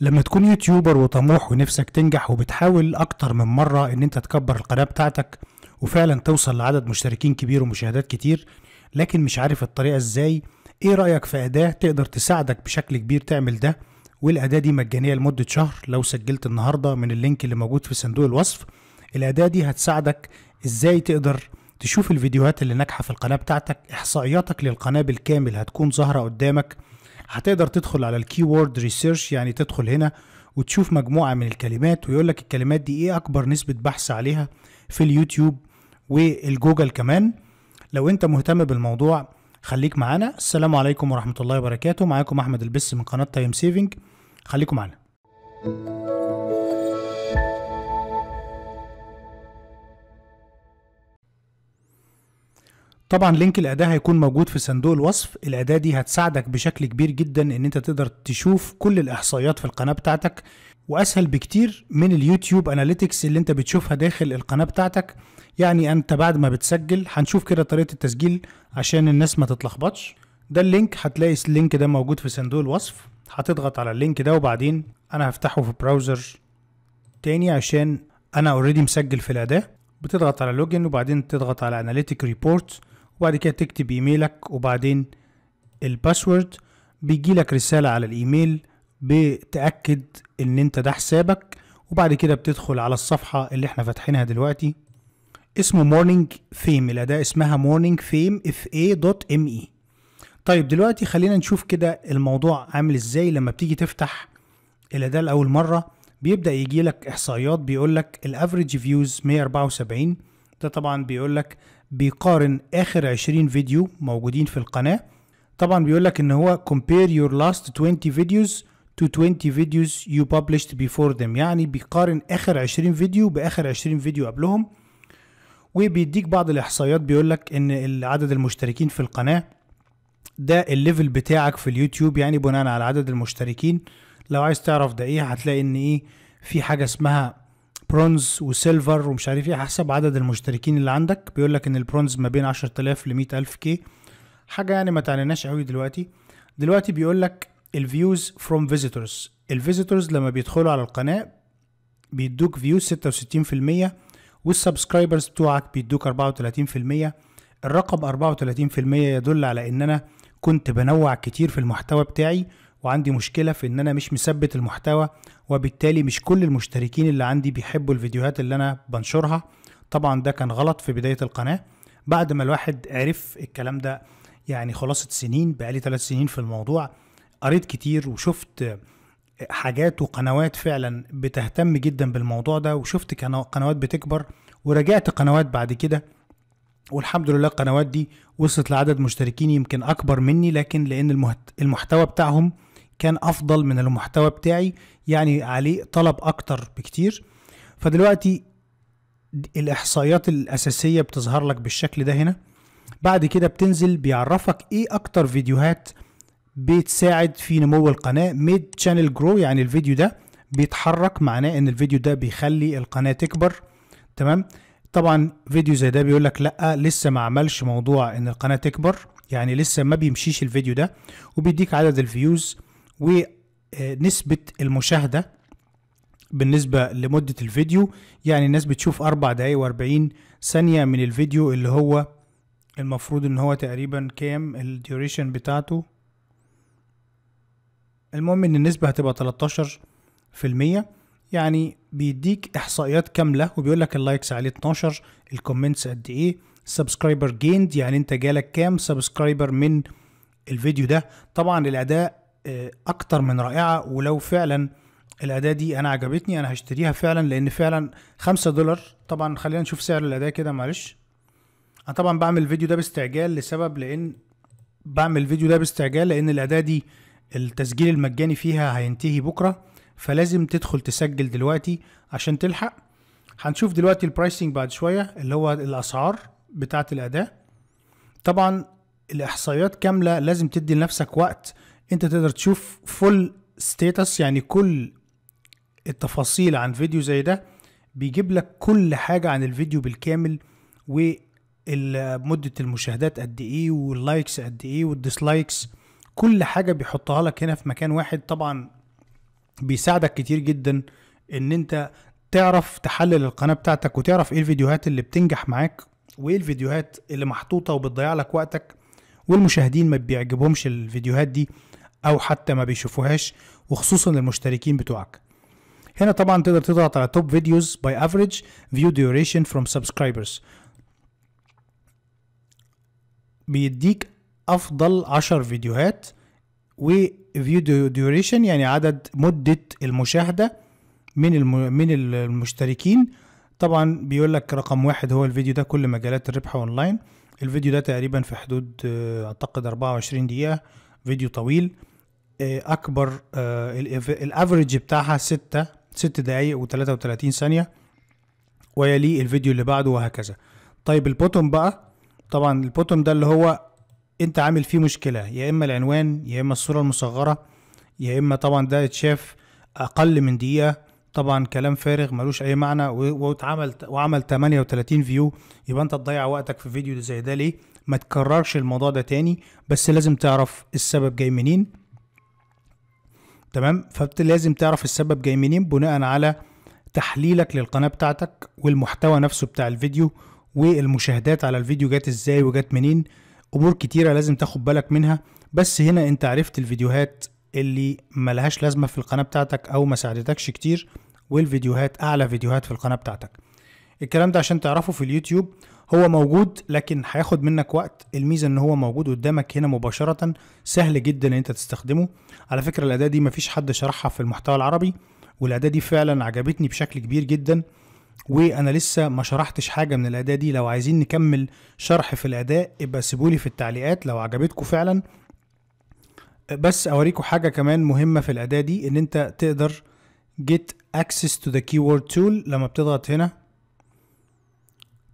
لما تكون يوتيوبر وطموح ونفسك تنجح وبتحاول اكتر من مرة ان انت تكبر القناة بتاعتك وفعلا توصل لعدد مشتركين كبير ومشاهدات كتير لكن مش عارف الطريقة ازاي ايه رأيك في اداة تقدر تساعدك بشكل كبير تعمل ده والاداة دي مجانية لمدة شهر لو سجلت النهاردة من اللينك اللي موجود في صندوق الوصف الاداة دي هتساعدك ازاي تقدر تشوف الفيديوهات اللي ناجحة في القناة بتاعتك احصائياتك للقناة بالكامل هتكون ظاهرة قدامك هتقدر تدخل على الكي وورد ريسيرش يعني تدخل هنا وتشوف مجموعة من الكلمات ويقول لك الكلمات دي ايه اكبر نسبة بحث عليها في اليوتيوب والجوجل كمان لو انت مهتم بالموضوع خليك معانا السلام عليكم ورحمة الله وبركاته معاكم احمد البس من قناة تايم سيفنج خليكم معانا طبعا لينك الاداه هيكون موجود في صندوق الوصف الاداه دي هتساعدك بشكل كبير جدا ان انت تقدر تشوف كل الاحصائيات في القناه بتاعتك واسهل بكتير من اليوتيوب اناليتكس اللي انت بتشوفها داخل القناه بتاعتك يعني انت بعد ما بتسجل هنشوف كده طريقه التسجيل عشان الناس ما تتلخبطش ده اللينك هتلاقي اللينك ده موجود في صندوق الوصف هتضغط على اللينك ده وبعدين انا هفتحه في براوزر تاني عشان انا اوريدي مسجل في الاداه بتضغط على لوجن وبعدين تضغط على اناليتيك ريبورت وبعد كده تكتب ايميلك وبعدين الباسورد بيجي لك رسالة على الايميل بتأكد ان انت ده حسابك وبعد كده بتدخل على الصفحة اللي احنا فاتحينها دلوقتي اسمه مورنينج فيم الأداة اسمها مورنينج فيم اف اي دوت ام اي طيب دلوقتي خلينا نشوف كده الموضوع عامل ازاي لما بتيجي تفتح الأداة لأول مرة بيبدأ يجي لك إحصائيات بيقول لك الافريج فيوز 174 ده طبعا بيقول لك بيقارن اخر 20 فيديو موجودين في القناه طبعا بيقول لك ان هو compare your last 20 videos to 20 videos you published before them يعني بيقارن اخر 20 فيديو باخر 20 فيديو قبلهم وبيديك بعض الاحصائيات بيقول لك ان عدد المشتركين في القناه ده الليفل بتاعك في اليوتيوب يعني بناء على عدد المشتركين لو عايز تعرف ده ايه هتلاقي ان ايه في حاجه اسمها برونز وسيلفر ومش عارف ايه حسب عدد المشتركين اللي عندك بيقول لك ان البرونز ما بين 10000 ل 100000 كي حاجه يعني ما تعنيناش قوي دلوقتي دلوقتي بيقول لك الفيوز فروم فيزيتورز الفيزيتورز لما بيدخلوا على القناه بيدوك فيوز 66% والسبسكرايبرز بتوعك بيدوك 34% الرقم 34% يدل على ان انا كنت بنوع كتير في المحتوى بتاعي وعندي مشكله في ان انا مش مثبت المحتوى وبالتالي مش كل المشتركين اللي عندي بيحبوا الفيديوهات اللي انا بنشرها طبعا ده كان غلط في بداية القناة بعد ما الواحد عرف الكلام ده يعني خلاصة سنين بقالي ثلاث سنين في الموضوع قريت كتير وشفت حاجات وقنوات فعلا بتهتم جدا بالموضوع ده وشفت قنوات بتكبر وراجعت قنوات بعد كده والحمد لله القنوات دي وصلت لعدد مشتركين يمكن اكبر مني لكن لان المحتوى بتاعهم كان افضل من المحتوى بتاعي يعني عليه طلب اكتر بكتير فدلوقتي الاحصائيات الاساسيه بتظهر لك بالشكل ده هنا بعد كده بتنزل بيعرفك ايه اكتر فيديوهات بتساعد في نمو القناه ميد شانل جرو يعني الفيديو ده بيتحرك معناه ان الفيديو ده بيخلي القناه تكبر تمام طبعا فيديو زي ده بيقول لك لا لسه ما عملش موضوع ان القناه تكبر يعني لسه ما بيمشيش الفيديو ده وبيديك عدد الفيوز ونسبة المشاهدة بالنسبة لمدة الفيديو يعني الناس بتشوف أربع دقايق وأربعين ثانية من الفيديو اللي هو المفروض ان هو تقريبا كام الديوريشن بتاعته المهم ان النسبة هتبقى تلتاشر في المية يعني بيديك احصائيات كاملة وبيقول لك اللايكس عليه اتناشر الكومنتس قد ايه سبسكرايبر جيند يعني انت جالك كام سبسكرايبر من الفيديو ده طبعا الاداء آه، اكتر من رائعه ولو فعلا الاداه دي انا عجبتني انا هشتريها فعلا لان فعلا خمسة دولار طبعا خلينا نشوف سعر الاداه كده معلش انا طبعا بعمل الفيديو ده باستعجال لسبب لان بعمل الفيديو ده باستعجال لان الاداه دي التسجيل المجاني فيها هينتهي بكره فلازم تدخل تسجل دلوقتي عشان تلحق هنشوف دلوقتي البرايسنج بعد شويه اللي هو الاسعار بتاعه الاداه طبعا الاحصائيات كامله لازم تدي لنفسك وقت انت تقدر تشوف فول ستيتس يعني كل التفاصيل عن فيديو زي ده بيجيب لك كل حاجة عن الفيديو بالكامل ومدة المشاهدات قد ايه واللايكس قد ايه والديسلايكس كل حاجة بيحطها لك هنا في مكان واحد طبعا بيساعدك كتير جدا ان انت تعرف تحلل القناة بتاعتك وتعرف ايه الفيديوهات اللي بتنجح معاك وايه الفيديوهات اللي محطوطة وبتضيع لك وقتك والمشاهدين ما بيعجبهمش الفيديوهات دي او حتى ما بيشوفوهاش وخصوصا للمشتركين بتوعك هنا طبعا تقدر تضغط على توب فيديوز باي افريج فيو ديوريشن فروم سبسكرايبرز بيديك افضل 10 فيديوهات وفيو ديوريشن يعني عدد مده المشاهده من الم... من المشتركين طبعا بيقول لك رقم واحد هو الفيديو ده كل مجالات الربح اونلاين الفيديو ده تقريبا في حدود اعتقد 24 دقيقه فيديو طويل آه، اكبر آه، الافريج بتاعها 6 6 دقايق و33 ثانيه ويليه الفيديو اللي بعده وهكذا طيب البوتوم بقى طبعا البوتوم ده اللي هو انت عامل فيه مشكله يا اما العنوان يا اما الصوره المصغره يا اما طبعا ده اتشاف اقل من دقيقه طبعا كلام فارغ ملوش اي معنى واتعمل وعمل 38 فيو يبقى انت تضيع وقتك في فيديو زي ده ليه ما تكررش الموضوع ده تاني بس لازم تعرف السبب جاي منين تمام فلازم تعرف السبب جاي منين بناء على تحليلك للقناه بتاعتك والمحتوى نفسه بتاع الفيديو والمشاهدات على الفيديو جت ازاي وجت منين امور كتيره لازم تاخد بالك منها بس هنا انت عرفت الفيديوهات اللي ملهاش لازمه في القناه بتاعتك او ما ساعدتكش كتير والفيديوهات اعلى فيديوهات في القناه بتاعتك الكلام ده عشان تعرفه في اليوتيوب هو موجود لكن هياخد منك وقت الميزه ان هو موجود قدامك هنا مباشره سهل جدا ان انت تستخدمه على فكره الاداه دي مفيش حد شرحها في المحتوى العربي والاداه دي فعلا عجبتني بشكل كبير جدا وانا لسه ما شرحتش حاجه من الاداه دي لو عايزين نكمل شرح في الاداه يبقى سيبولي في التعليقات لو عجبتكم فعلا بس اوريكم حاجه كمان مهمه في الاداه دي ان انت تقدر get access to the keyword tool لما بتضغط هنا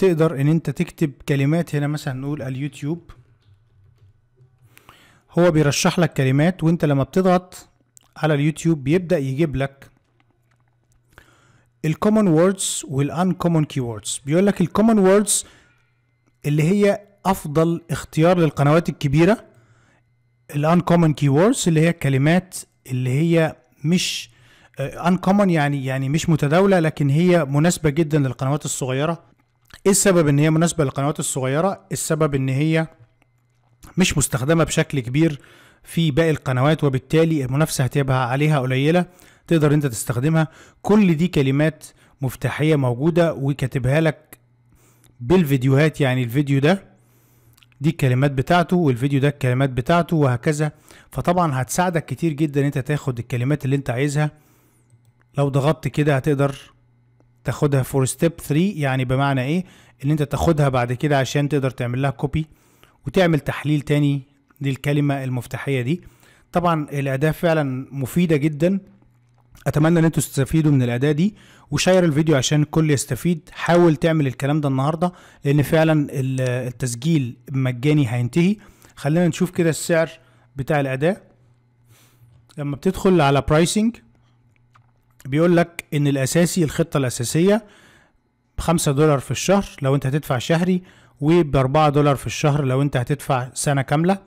تقدر ان انت تكتب كلمات هنا مثلا نقول اليوتيوب هو بيرشح لك كلمات وانت لما بتضغط على اليوتيوب بيبدأ يجيب لك الكومن ووردز والانكومن كيوردز بيقول لك الكومن ووردز اللي هي افضل اختيار للقنوات الكبيره الانكومن كيوردز اللي هي الكلمات اللي هي مش انكومن آه، يعني يعني مش متداوله لكن هي مناسبه جدا للقنوات الصغيره ايه السبب ان هي مناسبه للقنوات الصغيره السبب ان هي مش مستخدمه بشكل كبير في باقي القنوات وبالتالي المنافسه هتبقى عليها قليله تقدر انت تستخدمها كل دي كلمات مفتاحيه موجوده وكاتبها لك بالفيديوهات يعني الفيديو ده دي الكلمات بتاعته والفيديو ده الكلمات بتاعته وهكذا فطبعا هتساعدك كتير جدا انت تاخد الكلمات اللي انت عايزها لو ضغطت كده هتقدر تاخدها فور ستيب 3 يعني بمعنى ايه ان انت تاخدها بعد كده عشان تقدر تعمل لها كوبي وتعمل تحليل تاني للكلمه المفتاحيه دي طبعا الاداه فعلا مفيده جدا اتمنى ان انتوا تستفيدوا من الاداه دي وشير الفيديو عشان الكل يستفيد حاول تعمل الكلام ده النهارده لان فعلا التسجيل مجاني هينتهي خلينا نشوف كده السعر بتاع الاداه لما بتدخل على برايسنج بيقول لك ان الاساسي الخطه الاساسيه بخمسة دولار في الشهر لو انت هتدفع شهري وبأربعة دولار في الشهر لو انت هتدفع سنة كاملة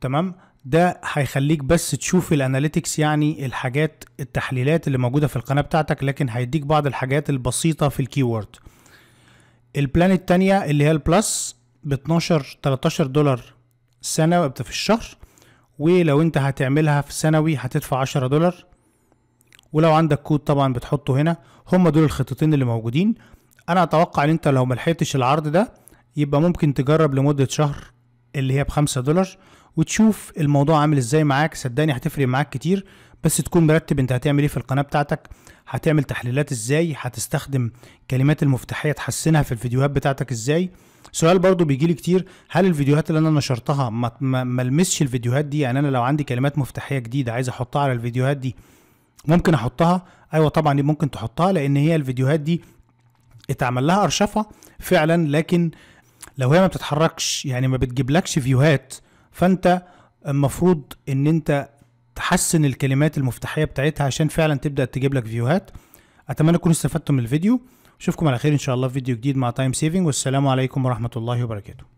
تمام ده هيخليك بس تشوف الاناليتكس يعني الحاجات التحليلات اللي موجودة في القناة بتاعتك لكن هيديك بعض الحاجات البسيطة في الكيورد البلان التانية اللي هي البلس ب 12 13 دولار سنة في الشهر ولو انت هتعملها في سنوي هتدفع 10 دولار ولو عندك كود طبعا بتحطه هنا هم دول الخطتين اللي موجودين انا اتوقع ان انت لو ملحقتش العرض ده يبقى ممكن تجرب لمدة شهر اللي هي بخمسة دولار وتشوف الموضوع عامل ازاي معاك صدقني هتفرق معاك كتير بس تكون مرتب انت هتعمل ايه في القناة بتاعتك هتعمل تحليلات ازاي هتستخدم كلمات المفتاحية تحسنها في الفيديوهات بتاعتك ازاي سؤال برضو لي كتير هل الفيديوهات اللي انا نشرتها ما ملمسش الفيديوهات دي يعني انا لو عندي كلمات مفتاحية جديدة عايز احطها على الفيديوهات دي ممكن احطها ايوه طبعا ممكن تحطها لان هي الفيديوهات دي اتعمل لها ارشفه فعلا لكن لو هي ما بتتحركش يعني ما بتجيبلكش فيوهات فانت المفروض ان انت تحسن الكلمات المفتاحيه بتاعتها عشان فعلا تبدا تجيب لك فيوهات اتمنى تكونوا استفدتوا من الفيديو اشوفكم على خير ان شاء الله في فيديو جديد مع تايم سيفنج والسلام عليكم ورحمه الله وبركاته